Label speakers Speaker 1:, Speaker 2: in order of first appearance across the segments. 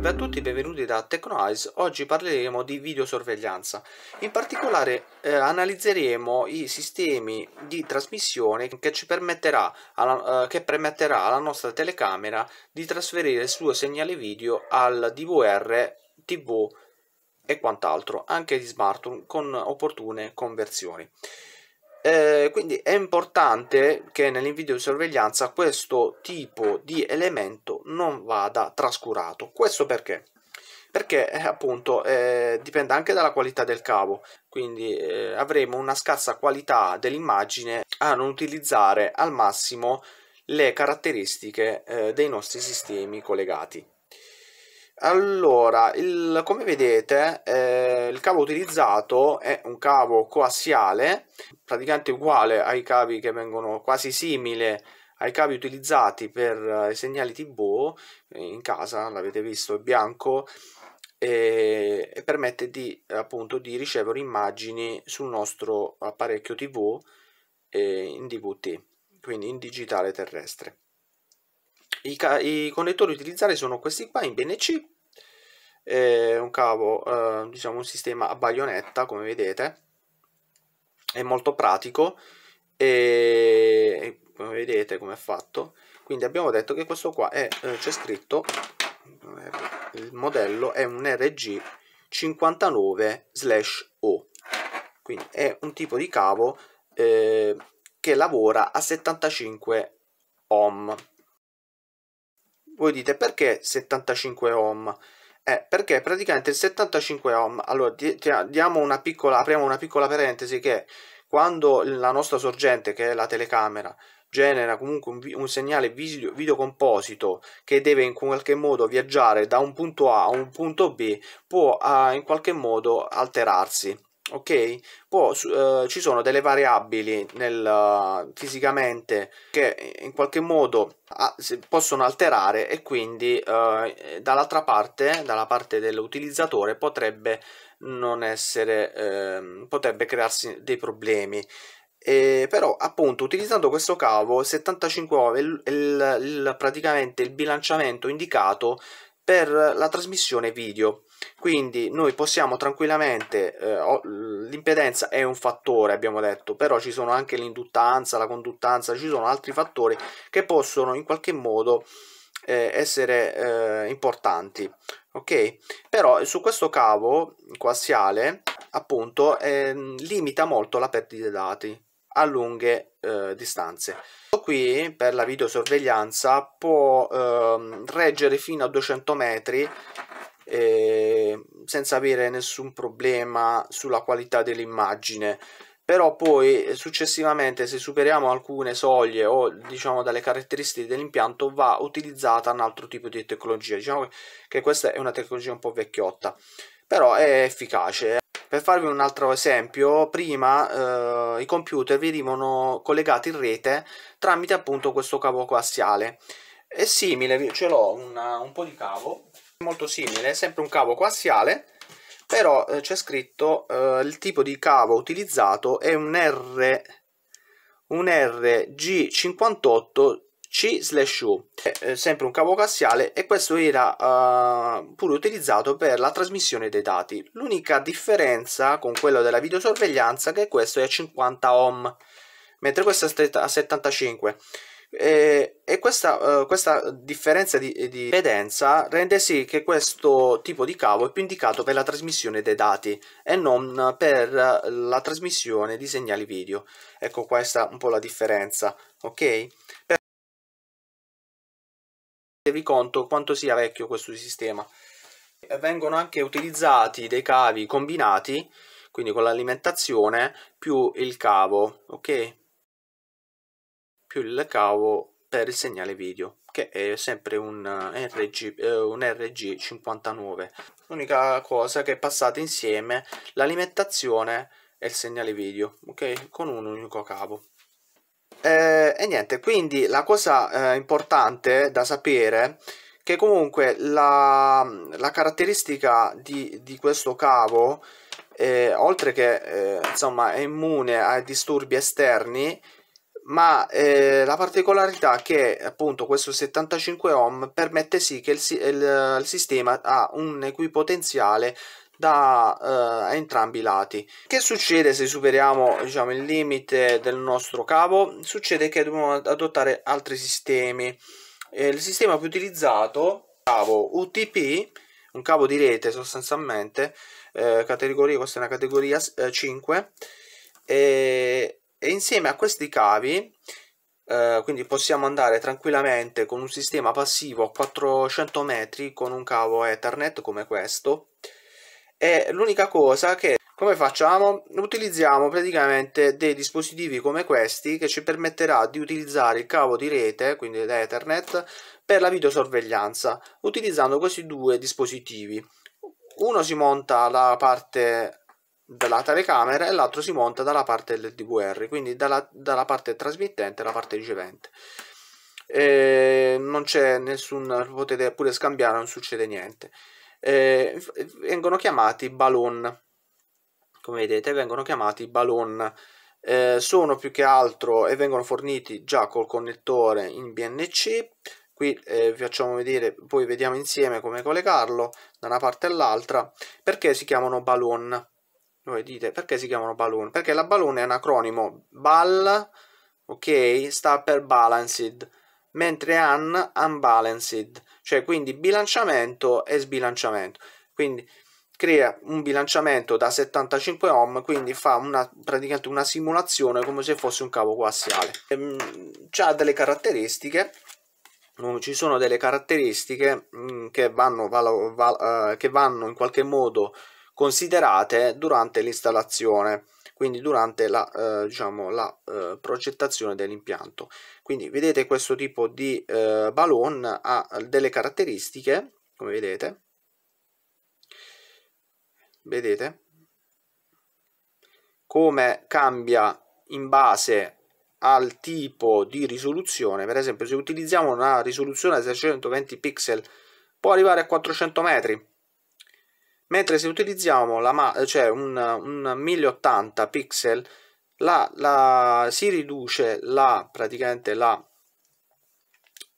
Speaker 1: salve a tutti, benvenuti da TechnoEyes. Oggi parleremo di videosorveglianza. In particolare eh, analizzeremo i sistemi di trasmissione che, ci permetterà alla, eh, che permetterà alla nostra telecamera di trasferire il suo segnale video al DVR, TV e quant'altro, anche di smartphone con opportune conversioni. Eh, quindi è importante che sorveglianza questo tipo di elemento non vada trascurato. Questo perché? Perché eh, appunto eh, dipende anche dalla qualità del cavo, quindi eh, avremo una scarsa qualità dell'immagine a non utilizzare al massimo le caratteristiche eh, dei nostri sistemi collegati. Allora, il, come vedete, eh, il cavo utilizzato è un cavo coassiale, praticamente uguale ai cavi che vengono quasi simile ai cavi utilizzati per eh, i segnali TV eh, in casa, l'avete visto, è bianco e, e permette di, appunto, di ricevere immagini sul nostro apparecchio TV eh, in DVT, quindi in digitale terrestre. I, I, connettori utilizzati sono questi qua in BNC è un cavo, eh, diciamo un sistema a baionetta come vedete, è molto pratico e come vedete come è fatto, quindi abbiamo detto che questo qua è, eh, c'è scritto, eh, il modello è un RG 59-O, quindi è un tipo di cavo eh, che lavora a 75 ohm. Voi dite perché 75 ohm? Eh, perché praticamente il 75 ohm, allora di, di, diamo una piccola, apriamo una piccola parentesi che quando la nostra sorgente, che è la telecamera, genera comunque un, un segnale video, videocomposito che deve in qualche modo viaggiare da un punto A a un punto B, può eh, in qualche modo alterarsi ok? Può, eh, ci sono delle variabili nel, eh, fisicamente che in qualche modo ah, possono alterare e quindi eh, eh, dall'altra parte, dalla parte dell'utilizzatore, potrebbe non essere, eh, potrebbe crearsi dei problemi. E però appunto utilizzando questo cavo 75 ore è, il, il, praticamente il bilanciamento indicato per la trasmissione video quindi noi possiamo tranquillamente eh, l'impedenza è un fattore abbiamo detto però ci sono anche l'induttanza la conduttanza ci sono altri fattori che possono in qualche modo eh, essere eh, importanti ok però su questo cavo coassiale appunto ehm, limita molto la perdita dati a lunghe eh, distanze qui per la videosorveglianza può ehm, reggere fino a 200 metri eh, senza avere nessun problema sulla qualità dell'immagine però poi eh, successivamente se superiamo alcune soglie o diciamo dalle caratteristiche dell'impianto va utilizzata un altro tipo di tecnologia diciamo che questa è una tecnologia un po' vecchiotta però è efficace eh. per farvi un altro esempio prima eh, i computer venivano collegati in rete tramite appunto questo cavo coassiale è simile, ce l'ho un po' di cavo molto simile, è sempre un cavo coassiale, però eh, c'è scritto eh, il tipo di cavo utilizzato è un, R, un RG58 C U, è eh, sempre un cavo coassiale e questo era uh, pure utilizzato per la trasmissione dei dati. L'unica differenza con quello della videosorveglianza è che questo è a 50 ohm, mentre questo è a 75. E, e questa, uh, questa, differenza di, di pedenza rende sì che questo tipo di cavo è più indicato per la trasmissione dei dati e non per la trasmissione di segnali video. Ecco questa un po' la differenza, ok? Per conto quanto sia vecchio questo sistema. Vengono anche utilizzati dei cavi combinati, quindi con l'alimentazione più il cavo, ok? più il cavo per il segnale video che è sempre un eh, RG, eh, un RG 59 l'unica cosa che è passata insieme l'alimentazione e il segnale video ok con un unico cavo eh, e niente quindi la cosa eh, importante da sapere che comunque la, la caratteristica di, di, questo cavo eh, oltre che eh, insomma è immune ai disturbi esterni ma eh, la particolarità è che appunto questo 75 ohm permette sì che il, il, il sistema ha un equipotenziale da eh, entrambi i lati. Che succede se superiamo diciamo, il limite del nostro cavo? Succede che dobbiamo adottare altri sistemi. Eh, il sistema più utilizzato, è cavo UTP, un cavo di rete sostanzialmente, eh, categoria, questa è una categoria 5, eh, e e insieme a questi cavi eh, quindi possiamo andare tranquillamente con un sistema passivo a 400 metri con un cavo ethernet come questo e l'unica cosa che come facciamo? Utilizziamo praticamente dei dispositivi come questi che ci permetterà di utilizzare il cavo di rete, quindi l'Ethernet, per la videosorveglianza, utilizzando questi due dispositivi. Uno si monta alla parte dalla telecamera e l'altro si monta dalla parte del DVR, quindi dalla, dalla parte trasmittente alla parte ricevente. E non c'è nessun, potete pure scambiare, non succede niente. E vengono chiamati balon, come vedete vengono chiamati balon. Eh, sono più che altro e vengono forniti già col connettore in BNC qui eh, vi facciamo vedere poi vediamo insieme come collegarlo da una parte all'altra perché si chiamano balon voi dite perché si chiamano balloon? Perché la balloon è un acronimo BAL, ok, sta per balanced, mentre UN unbalanced, cioè quindi bilanciamento e sbilanciamento. Quindi crea un bilanciamento da 75 ohm, quindi fa una, praticamente una simulazione come se fosse un cavo coassiale. Ehm, ha delle caratteristiche mm, ci sono delle caratteristiche mm, che vanno, eh, che vanno in qualche modo considerate durante l'installazione quindi durante la, eh, diciamo, la eh, progettazione dell'impianto. Quindi vedete questo tipo di eh, ballon ha delle caratteristiche, come vedete, vedete come cambia in base al tipo di risoluzione, per esempio se utilizziamo una risoluzione da 620 pixel può arrivare a 400 metri, mentre se utilizziamo la cioè un, un 1080 pixel la, la, si riduce la, praticamente la,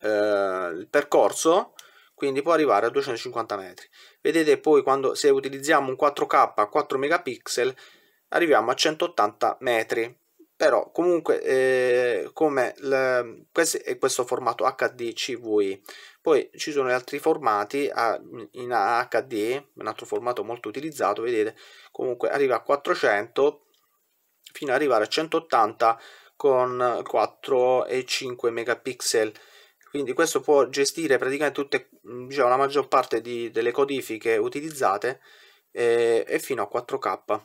Speaker 1: eh, il percorso quindi può arrivare a 250 metri vedete poi quando se utilizziamo un 4k a 4 megapixel arriviamo a 180 metri però comunque eh, come il, questo è questo formato HD CVI poi ci sono gli altri formati in HD un altro formato molto utilizzato vedete comunque arriva a 400 fino ad arrivare a 180 con 4 e 5 megapixel quindi questo può gestire praticamente tutte, diciamo, la maggior parte di, delle codifiche utilizzate eh, e fino a 4K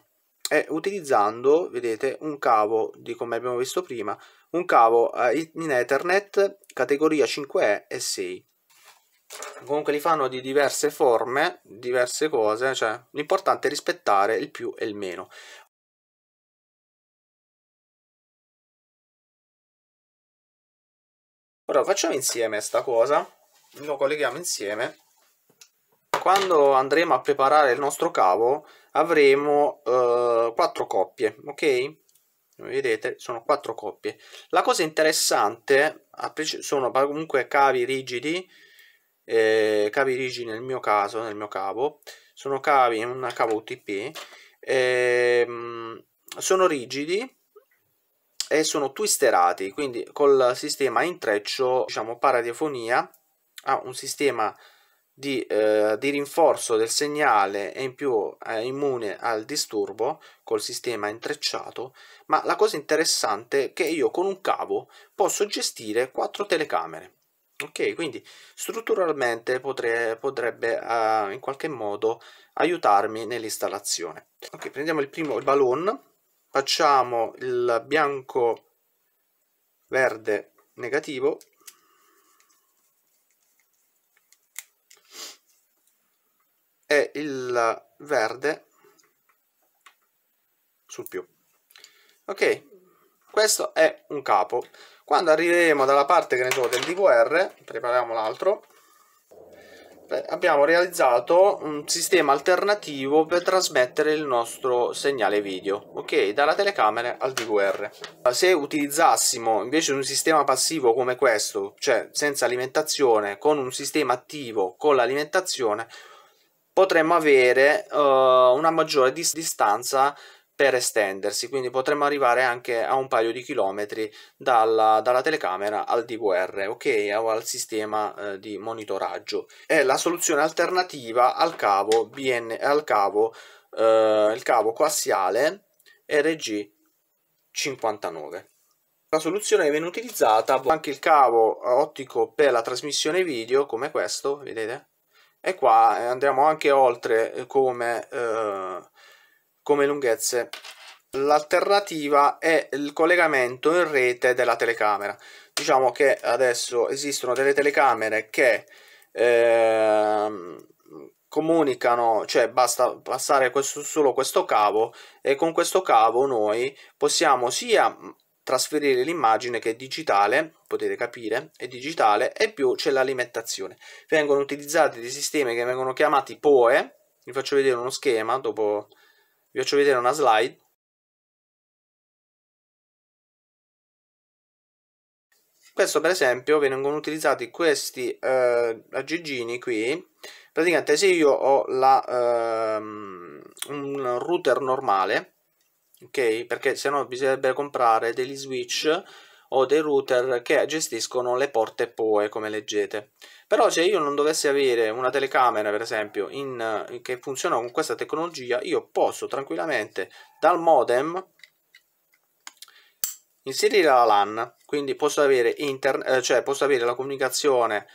Speaker 1: è utilizzando, vedete, un cavo di come abbiamo visto prima, un cavo eh, in Ethernet categoria 5E e 6. Comunque li fanno di diverse forme, diverse cose, cioè l'importante è rispettare il più e il meno. Ora facciamo insieme sta cosa, lo colleghiamo insieme quando andremo a preparare il nostro cavo avremo eh, coppie ok come vedete sono quattro coppie la cosa interessante sono comunque cavi rigidi eh, cavi rigidi nel mio caso nel mio cavo sono cavi un cavo UTP eh, sono rigidi e sono twisterati quindi col sistema intreccio diciamo paradiafonia ha un sistema di, eh, di rinforzo del segnale e in più è eh, immune al disturbo col sistema intrecciato, ma la cosa interessante è che io con un cavo posso gestire quattro telecamere. Ok, quindi strutturalmente potre, potrebbe uh, in qualche modo aiutarmi nell'installazione. Ok, prendiamo il primo, il ballon, facciamo il bianco verde negativo e il verde sul più ok questo è un capo quando arriveremo dalla parte che ne so del dvr prepariamo l'altro abbiamo realizzato un sistema alternativo per trasmettere il nostro segnale video ok dalla telecamera al DVR se utilizzassimo invece un sistema passivo come questo cioè senza alimentazione con un sistema attivo con l'alimentazione potremmo avere uh, una maggiore dis distanza per estendersi, quindi potremmo arrivare anche a un paio di chilometri dalla, dalla telecamera al DVR, ok, o al sistema eh, di monitoraggio. È la soluzione alternativa al cavo, BN, al cavo, eh, il cavo coassiale RG59. La soluzione viene utilizzata anche il cavo ottico per la trasmissione video, come questo, vedete? e qua eh, andiamo anche oltre eh, come, eh, come lunghezze l'alternativa è il collegamento in rete della telecamera diciamo che adesso esistono delle telecamere che eh, comunicano cioè basta passare questo, solo questo cavo e con questo cavo noi possiamo sia trasferire l'immagine che è digitale, potete capire, è digitale e più c'è l'alimentazione. Vengono utilizzati dei sistemi che vengono chiamati POE, vi faccio vedere uno schema, dopo vi faccio vedere una slide. Questo per esempio vengono utilizzati questi eh, aggeggini qui, praticamente se io ho la, eh, un router normale, ok? Perché se no bisognerebbe comprare degli switch o dei router che gestiscono le porte POE come leggete però se io non dovessi avere una telecamera per esempio in, che funziona con questa tecnologia io posso tranquillamente dal modem inserire la LAN quindi posso avere, eh, cioè posso avere la comunicazione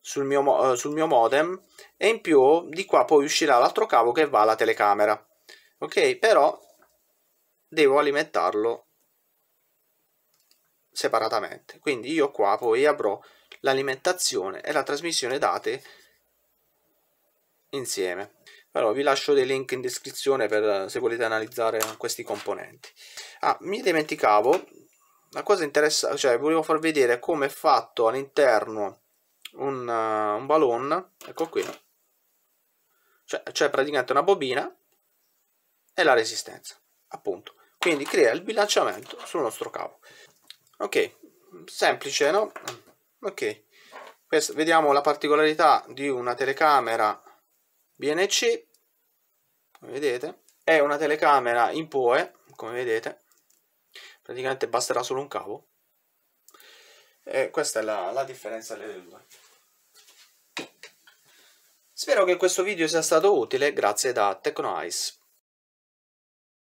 Speaker 1: sul mio, eh, sul mio modem e in più di qua poi uscirà l'altro cavo che va alla telecamera ok però devo alimentarlo separatamente. Quindi io qua poi avrò l'alimentazione e la trasmissione date insieme. Allora, vi lascio dei link in descrizione per, se volete analizzare questi componenti. Ah, mi dimenticavo, la cosa interessante, cioè volevo far vedere come è fatto all'interno un, uh, un ballon, ecco qui, cioè, cioè praticamente una bobina e la resistenza, appunto quindi crea il bilanciamento sul nostro cavo ok semplice no ok Questa, vediamo la particolarità di una telecamera bnc come vedete è una telecamera in poe come vedete praticamente basterà solo un cavo e questa è la, la differenza delle due spero che questo video sia stato utile grazie da TechnoIce